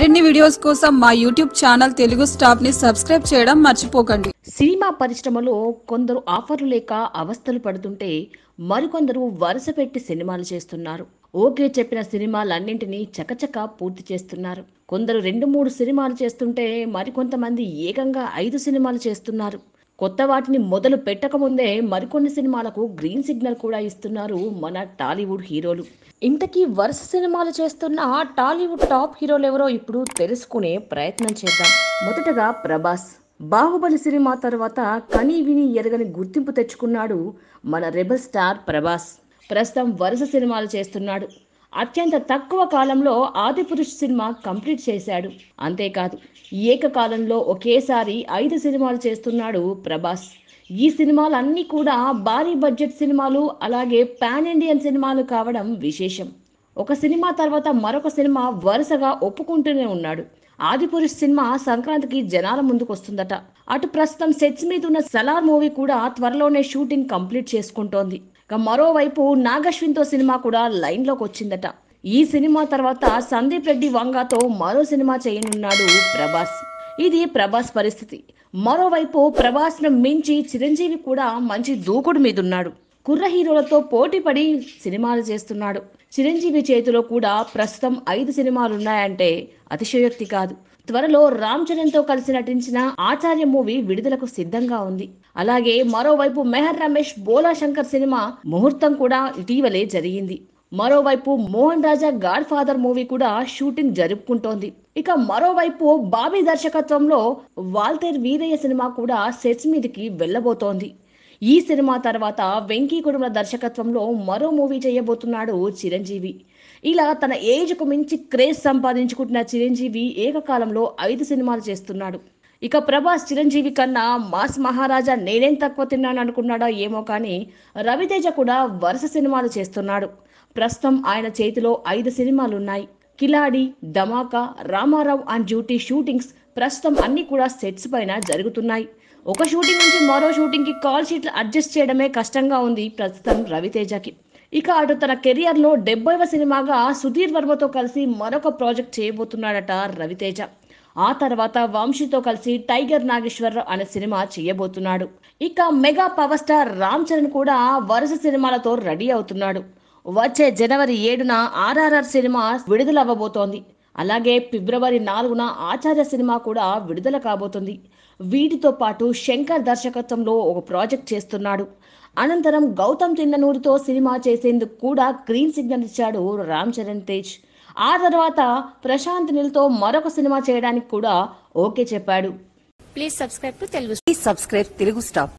మరిన్ని వీడియోస్ కోసం మా యూట్యూబ్ ఛానల్ తెలుగు స్టాఫ్ ని సబ్స్క్రైబ్ చేయడం మర్చిపోకండి సినిమా పరిశ్రమలో కొందరు ఆఫర్లు లేక అవస్థలు పడుతుంటే మరికొందరు వరుస పెట్టి సినిమాలు చేస్తున్నారు ఓకే చెప్పిన సినిమాలన్నింటినీ చకచక పూర్తి చేస్తున్నారు కొందరు రెండు మూడు సినిమాలు చేస్తుంటే మరికొంతమంది ఏకంగా ఐదు సినిమాలు చేస్తున్నారు కొత్త వాటిని మొదలు పెట్టకముందే మరికొన్ని సినిమాలకు గ్రీన్ సిగ్నల్ కూడా ఇస్తున్నారు మన టాలీవుడ్ హీరోలు ఇంతకీ వరుస సినిమాలు చేస్తున్న టాలీవుడ్ టాప్ హీరోలు ఎవరో ఇప్పుడు తెలుసుకునే ప్రయత్నం చేద్దాం మొదటగా ప్రభాస్ బాహుబలి సినిమా తర్వాత కని విని ఎరగని గుర్తింపు తెచ్చుకున్నాడు మన రెబల్ స్టార్ ప్రభాస్ ప్రస్తుతం వరుస సినిమాలు చేస్తున్నాడు అత్యంత తక్కువ కాలంలో ఆదిపురుష్ సినిమా కంప్లీట్ చేశాడు అంతేకాదు ఏకకాలంలో ఒకేసారి ఐదు సినిమాలు చేస్తున్నాడు ప్రభాస్ ఈ సినిమాలన్నీ కూడా భారీ బడ్జెట్ సినిమాలు అలాగే పాన్ ఇండియన్ సినిమాలు కావడం విశేషం ఒక సినిమా తర్వాత మరొక సినిమా వరుసగా ఒప్పుకుంటూనే ఉన్నాడు ఆదిపురుష్ సినిమా సంక్రాంతికి జనాల ముందుకు వస్తుందట అటు ప్రస్తుతం సెట్స్ మీద ఉన్న సలార్ మూవీ కూడా త్వరలోనే షూటింగ్ కంప్లీట్ చేసుకుంటోంది ఇక మరోవైపు నాగశ్విన్తో సినిమా కూడా లైన్లోకి వచ్చిందట ఈ సినిమా తర్వాత సందీప్ రెడ్డి వంగాతో మరో సినిమా చేయనున్నాడు ప్రభాస్ ఇది ప్రభాస్ పరిస్థితి మరోవైపు ప్రభాస్ను మించి చిరంజీవి కూడా మంచి దూకుడు మీదున్నాడు కుర్ర హీరోలతో పోటీపడి సినిమాలు చేస్తున్నాడు చిరంజీవి చేతిలో కూడా ప్రస్తుతం ఐదు సినిమాలున్నాయంటే అతిశయోక్తి కాదు త్వరలో రామ్ చరణ్ తో కలిసి నటించిన ఆచార్య మూవీ విడుదలకు సిద్ధంగా ఉంది అలాగే మరోవైపు మెహర్ రమేష్ బోలా శంకర్ సినిమా ముహూర్తం కూడా ఇటీవలే జరిగింది మరోవైపు Mohan Raja Godfather movie కూడా షూటింగ్ జరుపుకుంటోంది ఇక మరోవైపు బాబీ దర్శకత్వంలో వాల్తేర్ వీరయ్య సినిమా కూడా సెట్స్ మీదకి వెళ్ళబోతోంది ఈ సినిమా తర్వాత వెంకీ కుటుంబ దర్శకత్వంలో మరో మూవీ చేయబోతున్నాడు చిరంజీవి ఇలా తన ఏజ్కు మించి క్రేజ్ సంపాదించుకుంటున్న చిరంజీవి ఏకకాలంలో ఐదు సినిమాలు చేస్తున్నాడు ఇక ప్రభాస్ చిరంజీవి కన్నా మాస్ మహారాజా నేనేం తక్కువ తిన్నాను అనుకున్నాడో ఏమో కానీ రవితేజ కూడా వరుస సినిమాలు చేస్తున్నాడు ప్రస్తుతం ఆయన చేతిలో ఐదు సినిమాలున్నాయి Khiladi Dhamaka Ramarao and duty shootings ప్రస్తుతం అన్నీ కూడా సెట్స్ పైన జరుగుతున్నాయి ఒక షూటింగ్ నుంచి మరో షూటింగ్కి కాల్ షీట్లు అడ్జస్ట్ చేయడమే కష్టంగా ఉంది ప్రస్తుతం రవితేజకి ఇక అటు తన కెరియర్లో డెబ్బైవ సినిమాగా సుధీర్ వర్మతో కలిసి మరొక ప్రాజెక్ట్ చేయబోతున్నాడట రవితేజ ఆ తర్వాత వంశీతో కలిసి టైగర్ నాగేశ్వరరావు అనే సినిమా చేయబోతున్నాడు ఇక mega power star Ram Charan కూడా వరుస సినిమాలతో రెడీ అవుతున్నాడు వచ్చే జనవరి ఏడున ఆర్ఆర్ఆర్ సినిమా విడుదలవ్వబోతోంది అలాగే ఫిబ్రవరి నాలుగున ఆచార్య సినిమా కూడా విడుదల కాబోతుంది వీటితో పాటు శంకర్ దర్శకత్వంలో ఒక ప్రాజెక్ట్ చేస్తున్నాడు అనంతరం గౌతమ్ తిన్ననూరుతో సినిమా చేసేందుకు కూడా గ్రీన్ సిగ్నల్ ఇచ్చాడు రామ్ చరణ్ తేజ్ ఆ తర్వాత ప్రశాంత్ నిల్తో మరొక సినిమా చేయడానికి కూడా ఓకే చెప్పాడు please subscribe to Telugu please subscribe Telugu stop